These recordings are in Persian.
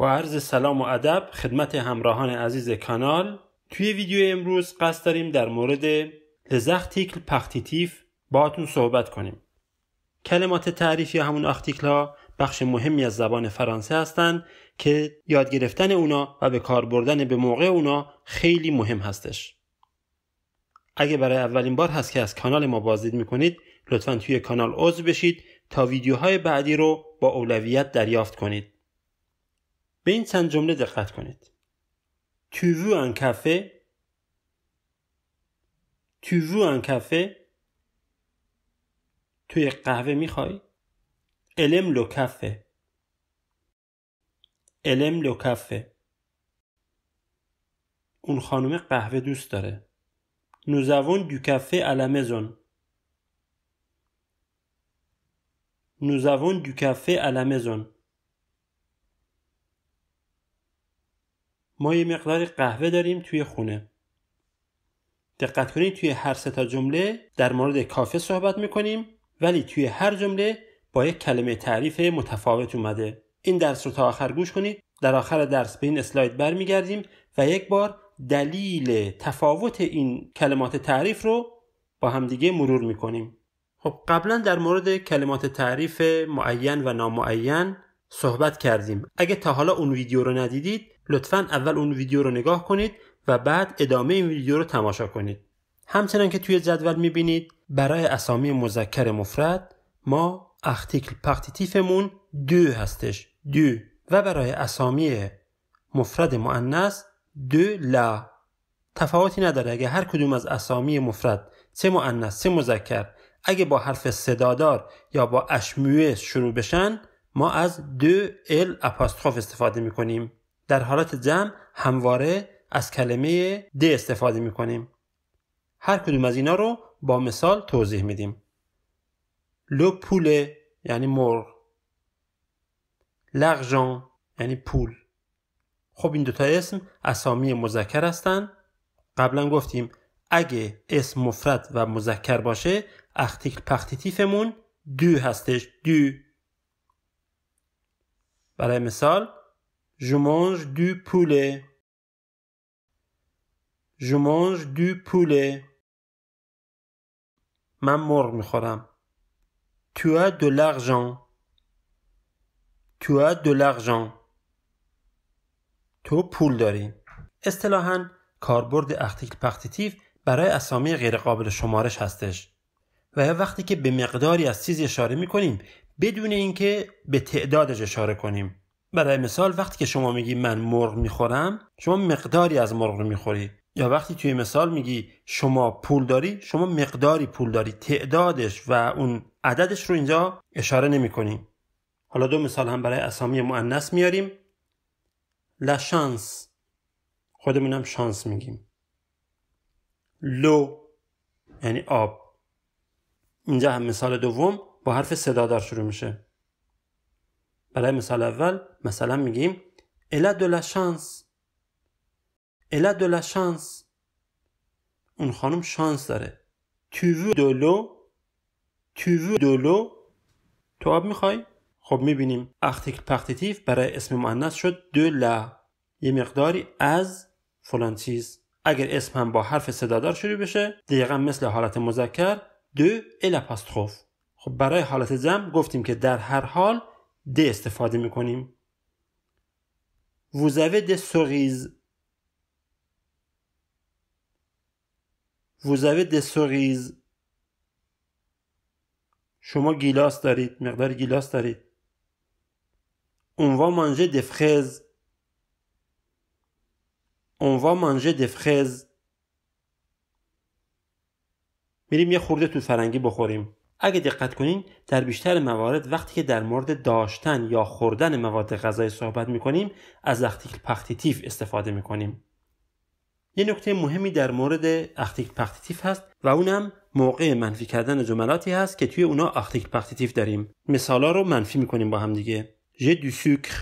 با عرض سلام و ادب خدمت همراهان عزیز کانال توی ویدیو امروز قصد داریم در مورد لزختیکل پختیتیف باتون صحبت کنیم کلمات تعریفی همون آختیکل ها بخش مهمی از زبان فرانسه هستند که یاد گرفتن اونا و به کار بردن به موقع اونا خیلی مهم هستش اگه برای اولین بار هست که از کانال ما بازدید میکنید لطفا توی کانال عضو بشید تا ویدیوهای بعدی رو با اولویت دریافت کنید به این چند جمله دقت کنید تو رو ان کافه تو رو ان کافه تو یک قهوه میخوای؟ الم لو کافه الم لو کافه اون خانم قهوه دوست داره نوزوون دو کافه علمزون نوزوون دو کافه ما یه مقدار قهوه داریم توی خونه دقت کنید توی هر سه تا جمله در مورد کافه صحبت میکنیم ولی توی هر جمله با یک کلمه تعریف متفاوت اومده این درس رو تا آخر گوش کنید در آخر درس به این اسلاید برمیگردیم و یک بار دلیل تفاوت این کلمات تعریف رو با همدیگه مرور میکنیم خب قبلا در مورد کلمات تعریف معین و نامعین صحبت کردیم اگه تا حالا اون ویدیو رو ندیدید لطفا اول اون ویدیو رو نگاه کنید و بعد ادامه این ویدیو رو تماشا کنید همچنان که توی جدول میبینید برای اسامی مذکر مفرد ما اختیکل پختیتیفمون دو هستش دو و برای اسامی مفرد معنیس دو لا تفاوتی نداره اگه هر کدوم از اسامی مفرد چه معنیس چه مذکر اگه با حرف صدادار یا با اشموه شروع بشن ما از دو ال اپاستروف استفاده میکنیم در حالت جمع همواره از کلمه د استفاده می کنیم. هر کدوم از اینا رو با مثال توضیح میدیم. لو پول یعنی مرغ لغژان یعنی پول خب این دوتا اسم اسامی مذکر هستن قبلا گفتیم اگه اسم مفرد و مذکر باشه اختیک پختیتیفمون دو هستش دو برای مثال Je mange du poulet. من مرغ میخورم. Tu as de l'argent. Tu as تو پول داری. اصطلاحا کاربرد اختیل پختیتیو برای اسامی غیرقابل شمارش هستش و یا وقتی که به مقداری از چیزی اشاره میکنیم بدون اینکه به تعدادش اشاره کنیم. برای مثال وقتی که شما میگی من مرغ میخورم شما مقداری از مرغ رو میخوری یا وقتی توی مثال میگی شما پول داری شما مقداری پول داری تعدادش و اون عددش رو اینجا اشاره نمی کنیم حالا دو مثال هم برای اسامی معنیس میاریم لشانس خودمونم شانس میگیم لو یعنی آب اینجا هم مثال دوم با حرف صدادار شروع میشه برای مثال اول مثلا میگیم الا دو لا شانس الا دو لا شانس اون خانم شانس داره تو دولو تو دولو تو آب میخوای خب میبینیم ارتیکل پختیتیف برای اسم مؤنث شد دو لا یه مقداری از فلان چیز اگر اسم هم با حرف صدادار شروع بشه دقیقا مثل حالت مذکر دو الا پاستخوف خب برای حالت جمع گفتیم که در هر حال د استفاده میکنیم Vous avez des cerises Vous avez des cerises شما گیلاس دارید مقدار گیلاس دارید On va manger des fraises On va manger des fraises میریم یه خورده تو فرنگی بخوریم اگه دقت کنین در بیشتر موارد وقتی که در مورد داشتن یا خوردن مواد غذایی صحبت میکنیم از اختیل پختیتیف استفاده میکنیم یه نکته مهمی در مورد اختیل پختیتیف هست و اونم موقع منفی کردن جملاتی هست که توی اونا اختیل پختیتیف داریم مثالا رو منفی میکنیم با هم دیگه ژ دو سوکر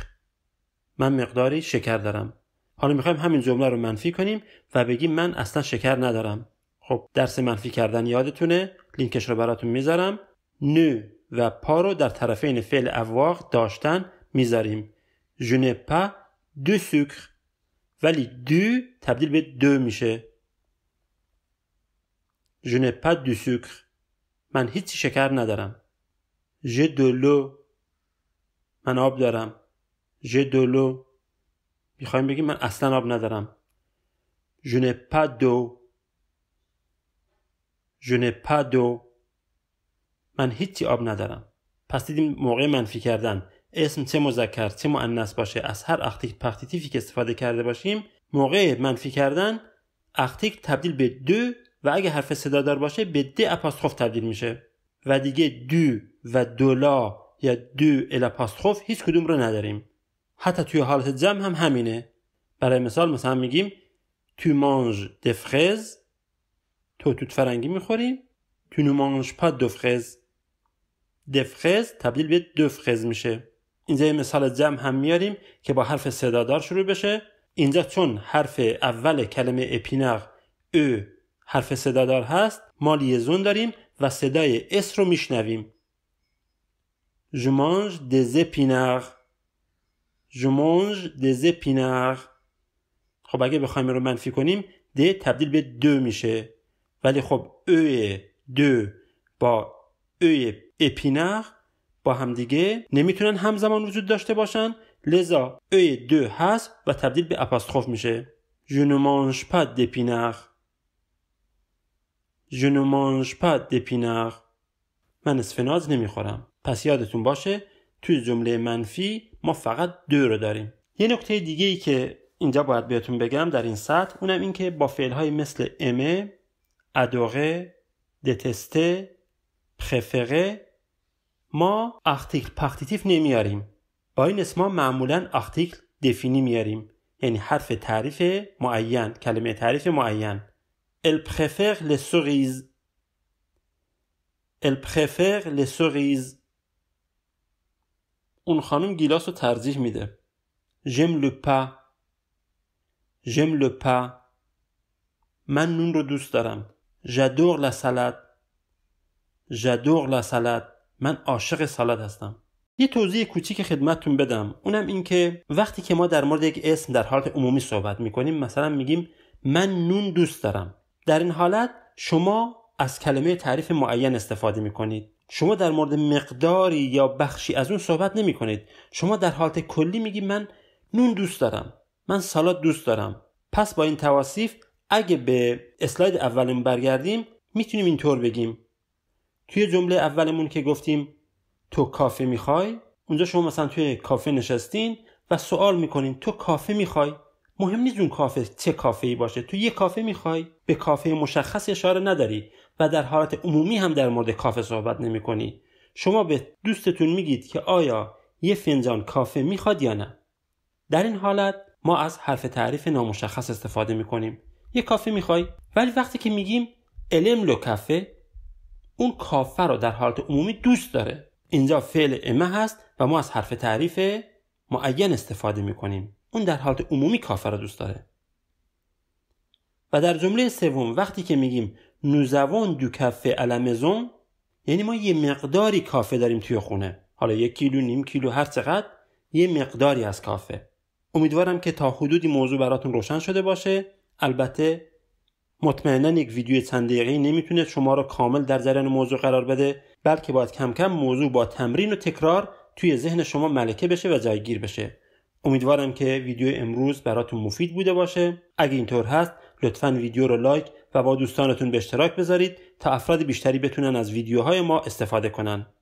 من مقداری شکر دارم حالا میخوایم همین جمله رو منفی کنیم و بگیم من اصلا شکر ندارم خب درس منفی کردن یادتونه لینکش رو براتون میذارم نو و پا رو در طرفین فعل اواق داشتن میذاریم جونه پا دو سوکر ولی دو تبدیل به دو میشه جونه پا دو سوکر من هیچی شکر ندارم ژ دولو من آب دارم ژ دولو میخوایم بگیم من اصلا آب ندارم جونه پا دو je pas من هیچی آب ندارم پس دیدیم موقع منفی کردن اسم چه مذکر چه مؤنث باشه از هر اختیک پختیتیفی که استفاده کرده باشیم موقع منفی کردن اختیک تبدیل به دو و اگه حرف صدادار باشه به د اپاستخوف تبدیل میشه و دیگه دو و دولا یا دو ال هیچ کدوم رو نداریم حتی توی حالت جمع هم همینه برای مثال مثلا میگیم تو مانج فرز، تو توت فرنگی میخوریم تو دو فرز تبدیل به دو فرز میشه اینجا یه مثال جمع هم میاریم که با حرف صدادار شروع بشه اینجا چون حرف اول کلمه اپینغ او حرف صدادار هست ما لیزون داریم و صدای اس رو میشنویم جمانج دز پینغ جمانج دز خب اگه بخوایم رو منفی کنیم د تبدیل به دو میشه ولی خب او دو با او اپینر با همدیگه نمیتونن همزمان وجود داشته باشن لذا او دو هست و تبدیل به اپاستروف میشه Je ne mange pas d'épinards. Je ne mange pas من اسفناز نمیخورم. پس یادتون باشه توی جمله منفی ما فقط دو رو داریم. یه نکته دیگه ای که اینجا باید بهتون بگم در این سطح اونم این که با فعل های مثل امه adorer, détester, préférer ما آرتیکل پارتیتیف نمیاریم با این اسما معمولا آرتیکل دفینی میاریم یعنی حرف تعریف معین کلمه تعریف معین ال préfère ل cerises ال préfère les cerises اون خانم گیلاس رو ترجیح میده ژم جم ژم پا، من نون رو دوست دارم جدور جدور من عاشق سالاد هستم یه توضیح کوچیک خدمتتون بدم اونم این که وقتی که ما در مورد یک اسم در حالت عمومی صحبت میکنیم مثلا میگیم من نون دوست دارم در این حالت شما از کلمه تعریف معین استفاده میکنید شما در مورد مقداری یا بخشی از اون صحبت نمی کنید شما در حالت کلی میگید من نون دوست دارم من سالاد دوست دارم پس با این توصیف اگه به اسلاید اولمون برگردیم میتونیم اینطور بگیم توی جمله اولمون که گفتیم تو کافه میخوای اونجا شما مثلا توی کافه نشستین و سوال میکنین تو کافه میخوای مهم نیست اون کافه چه کافه ای باشه تو یه کافه میخوای به کافه مشخص اشاره نداری و در حالت عمومی هم در مورد کافه صحبت نمیکنی. شما به دوستتون میگید که آیا یه فنجان کافه میخواد یا نه در این حالت ما از حرف تعریف نامشخص استفاده میکنیم یه کافی میخوای ولی وقتی که میگیم الم لو کافه اون کافه رو در حالت عمومی دوست داره اینجا فعل امه هست و ما از حرف تعریف معین استفاده میکنیم اون در حالت عمومی کافه رو دوست داره و در جمله سوم وقتی که میگیم نوزوان دو کافه یعنی ما یه مقداری کافه داریم توی خونه حالا یک کیلو نیم کیلو هر چقدر یه مقداری از کافه امیدوارم که تا حدودی موضوع براتون روشن شده باشه البته مطمئنا یک ویدیو چند دقیقه‌ای نمیتونه شما را کامل در جریان موضوع قرار بده بلکه باید کم کم موضوع با تمرین و تکرار توی ذهن شما ملکه بشه و جایگیر بشه امیدوارم که ویدیو امروز براتون مفید بوده باشه اگه اینطور هست لطفا ویدیو رو لایک و با دوستانتون به اشتراک بذارید تا افراد بیشتری بتونن از ویدیوهای ما استفاده کنن